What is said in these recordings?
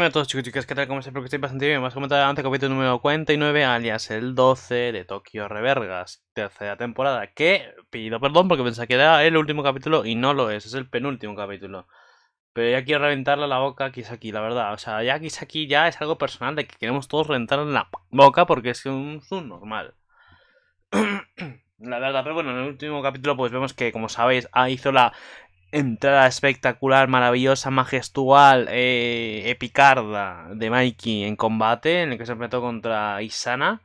¡Hola a todos chicos y chicas, ¿qué tal? ¿Cómo estáis? porque estoy bastante bien. Vamos a comentar antes capítulo número 49, alias el 12 de Tokio Revergas, tercera temporada. Que pido perdón porque pensé que era el último capítulo y no lo es, es el penúltimo capítulo. Pero ya quiero reventarle la boca a Kisaki, la verdad. O sea, ya Kisaki ya es algo personal de que queremos todos reventarle la boca porque es un zoom normal la verdad, pero bueno, en el último capítulo pues vemos que, como sabéis, ah, hizo la entrada espectacular, maravillosa, majestual, eh, epicarda de Mikey en combate, en el que se enfrentó contra Isana.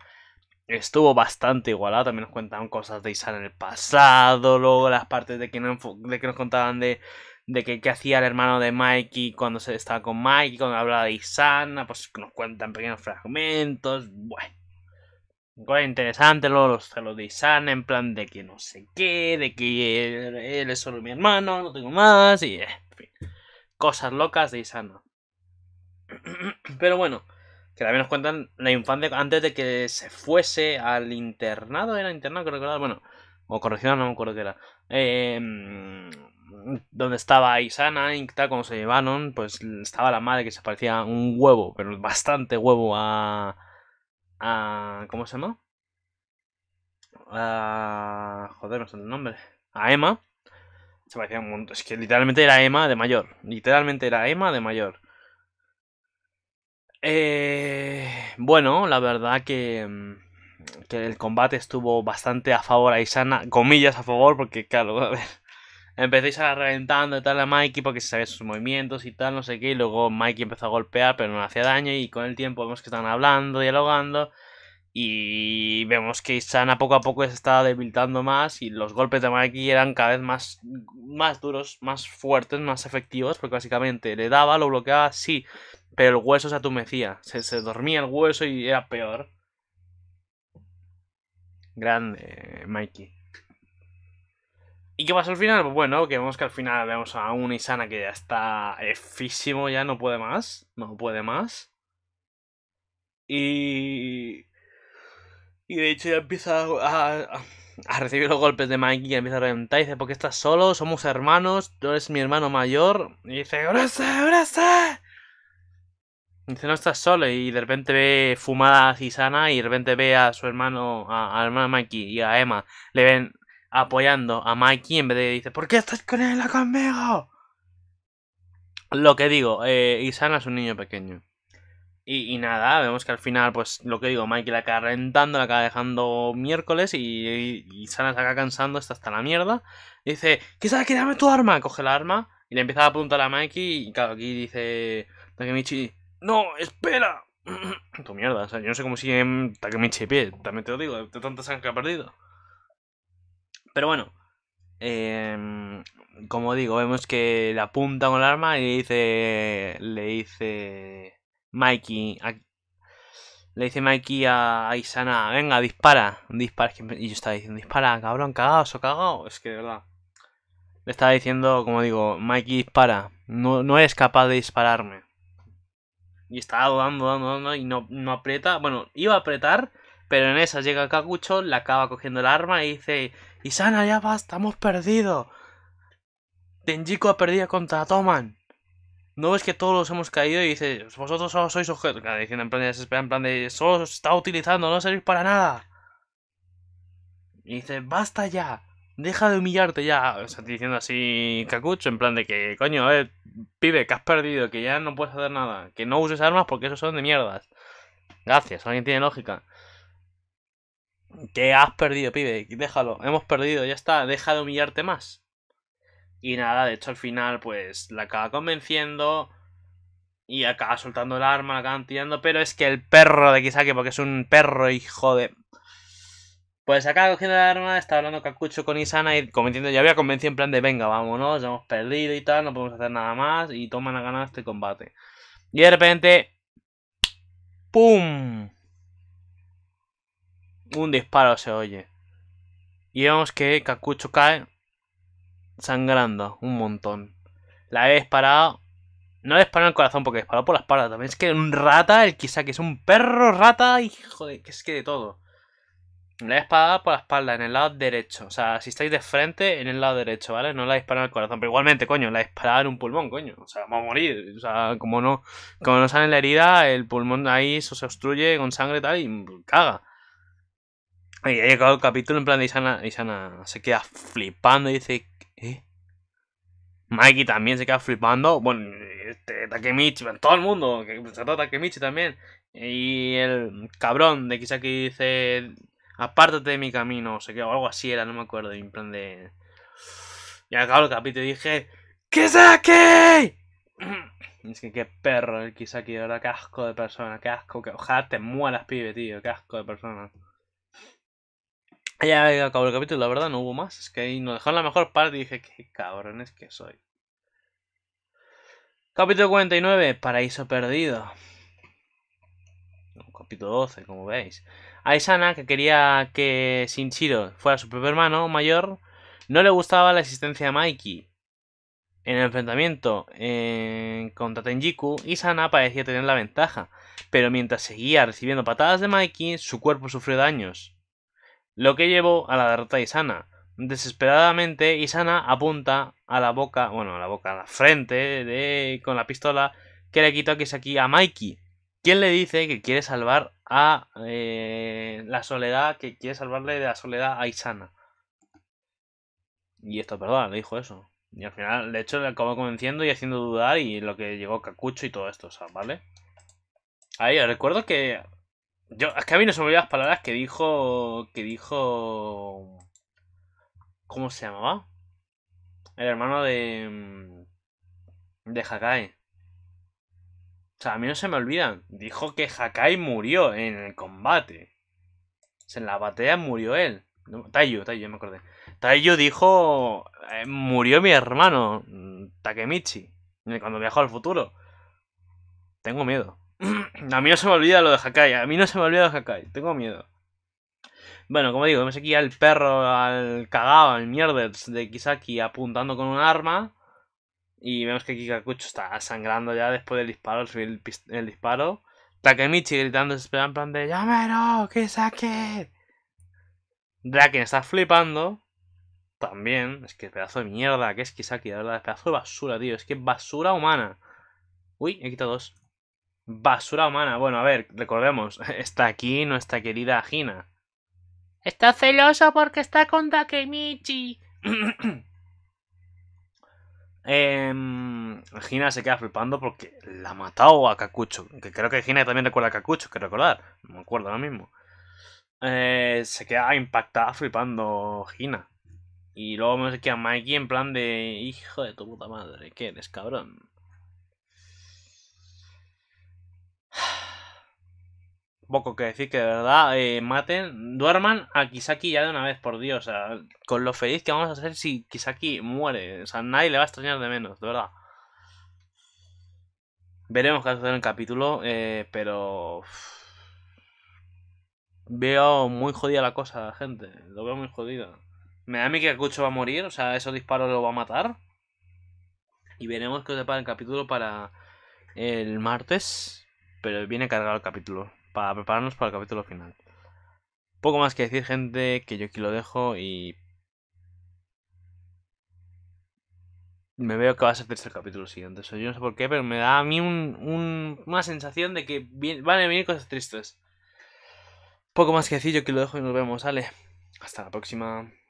Estuvo bastante igualada también nos cuentan cosas de Isana en el pasado, luego las partes de que, que nos contaban de, de que, hacía el hermano de Mikey cuando se estaba con Mikey, cuando hablaba de Isana, pues nos cuentan pequeños fragmentos, bueno. Interesante, los, se lo Isana, en plan de que no sé qué, de que él, es solo mi hermano, no tengo más, y eh, en fin, cosas locas de Isana. Pero bueno, que también nos cuentan la infancia antes de que se fuese al internado, era internado, creo que era, bueno, o corrección, no me acuerdo qué era. Em, donde estaba Isana y tal, cuando se llevaron, pues estaba la madre que se parecía un huevo, pero bastante huevo a, a. Ah, ¿Cómo se llama? A. Ah, joder, no sé el nombre. A Emma. Se parecía un montón. Es que literalmente era Emma de mayor. Literalmente era Emma de mayor. Eh, bueno, la verdad que, mm, que el combate estuvo bastante a favor a Isana. Comillas a favor, porque claro, a ver. Empecéis a reventando y tal a Mikey porque sabía sus movimientos y tal, no sé qué. Y luego Mikey empezó a golpear, pero no hacía daño. Y con el tiempo vemos que están hablando, dialogando. Y vemos que Isana poco a poco se estaba debilitando más y los golpes de Mikey eran cada vez más, más duros, más fuertes, más efectivos, porque básicamente le daba, lo bloqueaba, sí, pero el hueso se atumecía, se, se dormía el hueso y era peor. Grande, eh, Mikey. ¿Y qué pasa al final? Pues bueno, que vemos que al final vemos a un Isana que ya está efísimo, ya no puede más. No puede más. Y. Y de hecho ya empieza a, a, recibir los golpes de Mikey y empieza a reventar. Y dice: ¿Por qué estás solo? Somos hermanos. Tú eres mi hermano mayor. Y dice: abraza dice: No estás solo. Y de repente ve fumadas Isana. Y de repente ve a su hermano, a, a la hermana Mikey y a Emma. Le ven apoyando a Mikey en vez de dice, ¿por qué estás con él conmigo? Lo que digo, eh, Isana es un niño pequeño. Y, nada, vemos que al final, pues lo que digo, Mikey la acaba rentando, la acaba dejando miércoles y, Isana se acaba cansando, está hasta la mierda. dice, ¿qué sabes? Que dame tu arma. Coge la arma y le empieza a apuntar a Mikey. Y claro, aquí dice Takemichi, ¡No, espera! tu mierda, o sea, yo no sé cómo sigue Takemichi pie, también te lo digo, de tanta sangre que ha perdido. Pero bueno, em, como digo, vemos que le apunta con el arma y le dice, le dice Mikey, le dice Mikey a, Isana, venga, dispara, dispara, y yo estaba diciendo, dispara, cabrón, cagado, o oh, cagado, es que de verdad. Le estaba diciendo, como digo, Mikey dispara, no, no es capaz de dispararme. Y estaba dudando, dudando, dudando, y no, aprieta, bueno, iba a apretar, pero en esa llega Kakucho, la acaba cogiendo el arma y dice, Sana ya basta, hemos perdido. Tenjiko ha perdido contra Toman. ¿No ves que todos los hemos caído y dice, vosotros sois objetos? diciendo en plan de desespera, en plan de, solo os está utilizando, no servís para nada. Y dice, basta ya, deja de humillarte ya. O sea, diciendo así, Kakucho, en plan de que, coño, eh, pibe, que has perdido, que ya no puedes hacer nada, que no uses armas porque esos son de mierdas. Gracias, alguien tiene lógica. Que has perdido, pibe. Déjalo. Hemos perdido, ya está. Deja de humillarte más. Y nada, de hecho al final pues la acaba convenciendo. Y acaba soltando el arma, la acaban tirando. Pero es que el perro de Kisaki, porque es un perro hijo de... Pues acaba cogiendo el arma, está hablando Kakucho con Isana y convenciendo, ya había convencido en plan de venga, vámonos, ya hemos perdido y tal, no podemos hacer nada más y toman a ganar este combate. Y de repente... ¡Pum! Un disparo se oye. Y vemos que Kakucho cae sangrando un montón. La he disparado. No le he disparado el corazón porque he disparado por la espalda también. Es que un rata, el quizá que es un perro rata, hijo de. que es que de todo. La he disparado por la espalda, en el lado derecho. O sea, si estáis de frente, en el lado derecho, ¿vale? No la disparado al corazón. Pero igualmente, coño, la he disparado en un pulmón, coño. O sea, vamos a morir. O sea, como no, como no sale la herida, el pulmón ahí se obstruye con sangre y tal y caga. Y ha llegado el capítulo en plan de Isana, Isana se queda flipando y dice, ¿eh? Mikey también se queda flipando. Bueno, este Takemichi, todo el mundo, que se trata Takemichi también. Y el cabrón de Kisaki dice, apártate de mi camino, o sea, que algo así era, no me acuerdo, y en plan de... Y al el capítulo y dije, ¡Kisaki! Es que qué perro el Kisaki, de verdad, qué asco de persona, qué asco, que ojalá te mueras, pibe, tío, qué asco de persona. Ah, ya acabó el capítulo, la verdad, no hubo más. Es que ahí nos dejaron la mejor parte y dije, qué cabrones que soy. Capítulo 49, Paraíso Perdido. capítulo 12, como veis. A Isana, que quería que Shinjiro fuera su propio hermano mayor, no le gustaba la existencia de Mikey. En el enfrentamiento eh, contra Tenjiku, Isana parecía tener la ventaja, pero mientras seguía recibiendo patadas de Mikey, su cuerpo sufrió daños lo que llevó a la derrota de Isana. Desesperadamente, Isana apunta a la boca, bueno, a la boca, a la frente de, con la pistola que le quitó es aquí a Mikey, quien le dice que quiere salvar a eh, la soledad, que quiere salvarle de la soledad a Isana. Y esto, perdón, le dijo eso. Y al final, de hecho, le acabó convenciendo y haciendo dudar y lo que llegó Kakucho y todo esto, o sea, ¿vale? Ahí, recuerdo que yo, es que a mí no se me olvidan las palabras que dijo. Que dijo. ¿Cómo se llamaba? El hermano de. De Hakai O sea, a mí no se me olvidan. Dijo que Hakai murió en el combate. en la batalla murió él. Tayo Tayo me acordé. Tayo dijo. Eh, murió mi hermano, Takemichi. Cuando viajó al futuro. Tengo miedo. a mí no se me olvida lo de Hakai. A mí no se me olvida de Hakai. Tengo miedo. Bueno, como digo, vemos aquí al perro, al cagado, al mierdes de Kisaki apuntando con un arma. Y vemos que Kikakucho está sangrando ya después del disparo, el, el disparo. Takemichi gritando desesperado en plan de ¡Llámelo, Kisaki! Draken está flipando. También, es que pedazo de mierda que es Kisaki, De verdad, pedazo de basura, tío. Es que basura humana. Uy, he quitado dos. Basura humana. Bueno, a ver, recordemos, está aquí nuestra querida Gina. Está celoso porque está con Takemichi. eh, Gina se queda flipando porque la ha matado a Kakucho. Que creo que Gina también recuerda a Kakucho, que recordar. No me acuerdo ahora mismo. Eh, se queda impactada flipando Gina. Y luego vemos aquí a Mikey en plan de... Hijo de tu puta madre, ¿qué eres, cabrón? poco que decir, que de verdad eh, maten, duerman a Kisaki ya de una vez, por Dios. O sea, con lo feliz que vamos a ser si Kisaki muere. O sea, nadie le va a extrañar de menos, de verdad. Veremos qué hacer en el capítulo, eh, pero. Veo muy jodida la cosa, gente. Lo veo muy jodida. Me da a mí que Akucho va a morir, o sea, esos disparos lo va a matar. Y veremos qué os para el capítulo para el martes. Pero viene cargado el capítulo para prepararnos para el capítulo final. Poco más que decir, gente, que yo aquí lo dejo y. Me veo que va a ser triste el capítulo siguiente. yo no sé por qué, pero me da a mí un, una sensación de que van a venir cosas tristes. Poco más que decir, yo aquí lo dejo y nos vemos, ¿vale? Hasta la próxima.